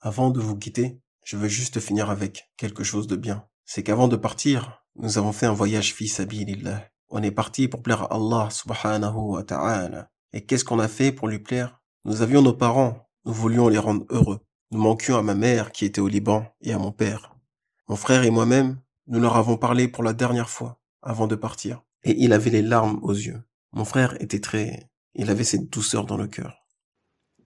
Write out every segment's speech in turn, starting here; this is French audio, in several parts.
Avant de vous quitter, je veux juste finir avec quelque chose de bien. C'est qu'avant de partir, nous avons fait un voyage fils à sabilillah. On est parti pour plaire à Allah subhanahu wa ta'ala. Et qu'est-ce qu'on a fait pour lui plaire Nous avions nos parents, nous voulions les rendre heureux. Nous manquions à ma mère qui était au Liban et à mon père. Mon frère et moi-même, nous leur avons parlé pour la dernière fois avant de partir. Et il avait les larmes aux yeux. Mon frère était très... Il avait cette douceur dans le cœur.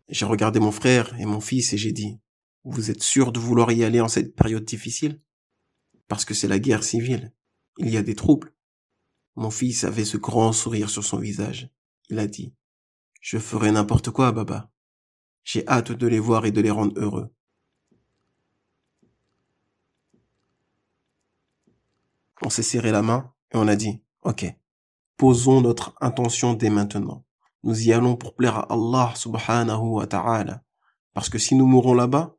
J'ai regardé mon frère et mon fils et j'ai dit, vous êtes sûr de vouloir y aller en cette période difficile Parce que c'est la guerre civile. Il y a des troubles. Mon fils avait ce grand sourire sur son visage. Il a dit, Je ferai n'importe quoi, Baba. J'ai hâte de les voir et de les rendre heureux. On s'est serré la main et on a dit, OK, posons notre intention dès maintenant. Nous y allons pour plaire à Allah subhanahu wa ta'ala. Parce que si nous mourons là-bas,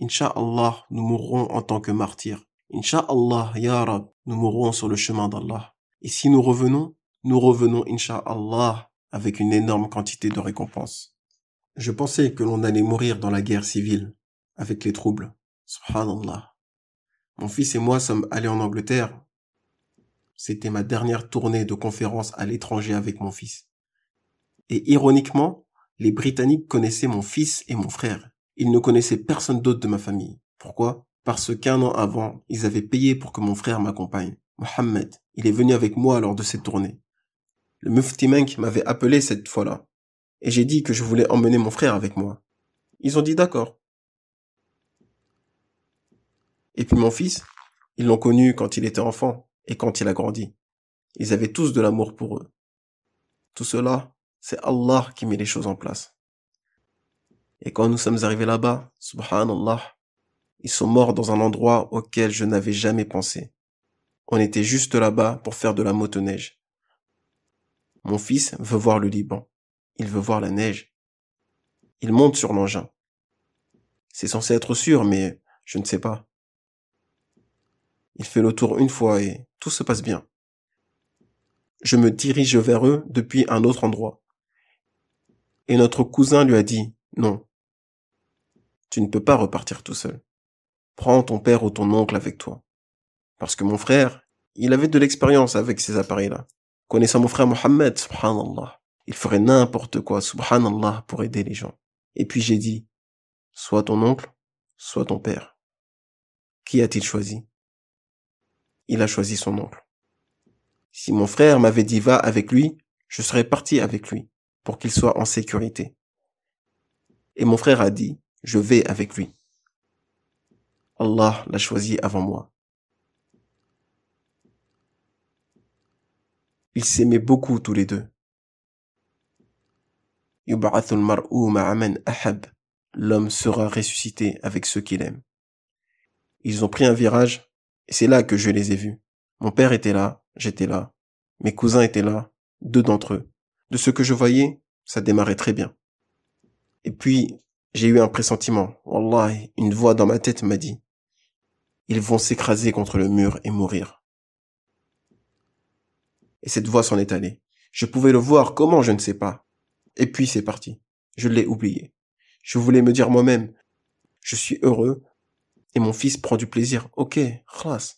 Inch'Allah, nous mourrons en tant que martyrs. Inch'Allah, Ya nous mourrons sur le chemin d'Allah. Et si nous revenons, nous revenons, Inch'Allah, avec une énorme quantité de récompenses. Je pensais que l'on allait mourir dans la guerre civile, avec les troubles. Subhanallah. Mon fils et moi sommes allés en Angleterre. C'était ma dernière tournée de conférence à l'étranger avec mon fils. Et ironiquement, les Britanniques connaissaient mon fils et mon frère. Ils ne connaissaient personne d'autre de ma famille. Pourquoi Parce qu'un an avant, ils avaient payé pour que mon frère m'accompagne. Mohamed, il est venu avec moi lors de cette tournée. Le mufti Menk m'avait appelé cette fois-là. Et j'ai dit que je voulais emmener mon frère avec moi. Ils ont dit d'accord. Et puis mon fils, ils l'ont connu quand il était enfant et quand il a grandi. Ils avaient tous de l'amour pour eux. Tout cela, c'est Allah qui met les choses en place. Et quand nous sommes arrivés là-bas, subhanallah, ils sont morts dans un endroit auquel je n'avais jamais pensé. On était juste là-bas pour faire de la motoneige. Mon fils veut voir le Liban. Il veut voir la neige. Il monte sur l'engin. C'est censé être sûr, mais je ne sais pas. Il fait le tour une fois et tout se passe bien. Je me dirige vers eux depuis un autre endroit. Et notre cousin lui a dit, non, tu ne peux pas repartir tout seul. Prends ton père ou ton oncle avec toi. Parce que mon frère, il avait de l'expérience avec ces appareils-là. Connaissant mon frère Mohammed, subhanallah, il ferait n'importe quoi, subhanallah, pour aider les gens. Et puis j'ai dit, soit ton oncle, soit ton père. Qui a-t-il choisi Il a choisi son oncle. Si mon frère m'avait dit va avec lui, je serais parti avec lui, pour qu'il soit en sécurité. Et mon frère a dit, je vais avec lui. Allah l'a choisi avant moi. Ils s'aimaient beaucoup tous les deux. L'homme sera ressuscité avec ceux qu'il aime. Ils ont pris un virage, et c'est là que je les ai vus. Mon père était là, j'étais là. Mes cousins étaient là, deux d'entre eux. De ce que je voyais, ça démarrait très bien. Et puis, j'ai eu un pressentiment. là une voix dans ma tête m'a dit. Ils vont s'écraser contre le mur et mourir. Et cette voix s'en est allée. Je pouvais le voir, comment, je ne sais pas. Et puis c'est parti. Je l'ai oublié. Je voulais me dire moi-même, je suis heureux et mon fils prend du plaisir. Ok, khlas.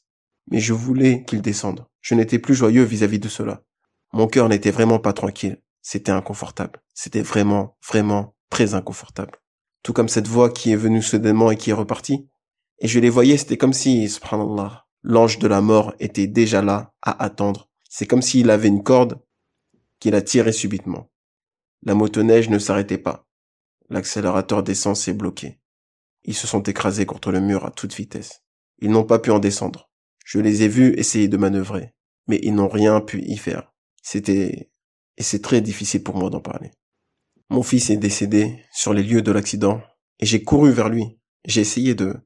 Mais je voulais qu'il descende. Je n'étais plus joyeux vis-à-vis -vis de cela. Mon cœur n'était vraiment pas tranquille. C'était inconfortable. C'était vraiment, vraiment très inconfortable tout comme cette voix qui est venue soudainement et qui est repartie. Et je les voyais, c'était comme si, subhanallah, l'ange de la mort était déjà là à attendre. C'est comme s'il avait une corde qui l'a tiré subitement. La motoneige ne s'arrêtait pas. L'accélérateur d'essence est bloqué. Ils se sont écrasés contre le mur à toute vitesse. Ils n'ont pas pu en descendre. Je les ai vus essayer de manœuvrer, mais ils n'ont rien pu y faire. C'était, et c'est très difficile pour moi d'en parler. Mon fils est décédé sur les lieux de l'accident et j'ai couru vers lui. J'ai essayé de...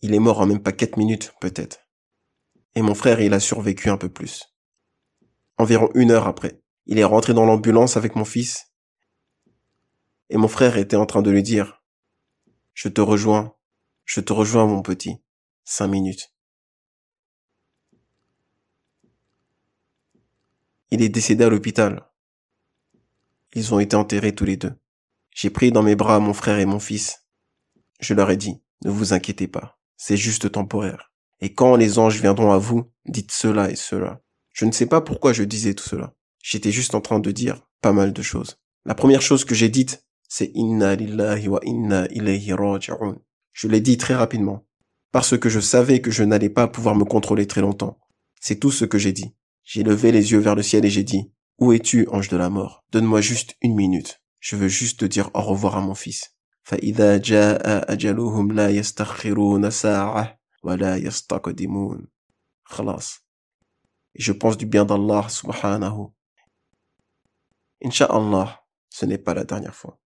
Il est mort en même pas 4 minutes, peut-être. Et mon frère, il a survécu un peu plus. Environ une heure après, il est rentré dans l'ambulance avec mon fils. Et mon frère était en train de lui dire, je te rejoins, je te rejoins, mon petit. Cinq minutes. Il est décédé à l'hôpital. Ils ont été enterrés tous les deux. J'ai pris dans mes bras mon frère et mon fils. Je leur ai dit, ne vous inquiétez pas, c'est juste temporaire. Et quand les anges viendront à vous, dites cela et cela. Je ne sais pas pourquoi je disais tout cela. J'étais juste en train de dire pas mal de choses. La première chose que j'ai dite, c'est Inna lillahi wa inna ilayhi raji'un. Je l'ai dit très rapidement, parce que je savais que je n'allais pas pouvoir me contrôler très longtemps. C'est tout ce que j'ai dit. J'ai levé les yeux vers le ciel et j'ai dit où es-tu, ange de la mort Donne-moi juste une minute. Je veux juste te dire au revoir à mon fils. la wa la je pense du bien d'Allah subhanahu. Incha'Allah, ce n'est pas la dernière fois.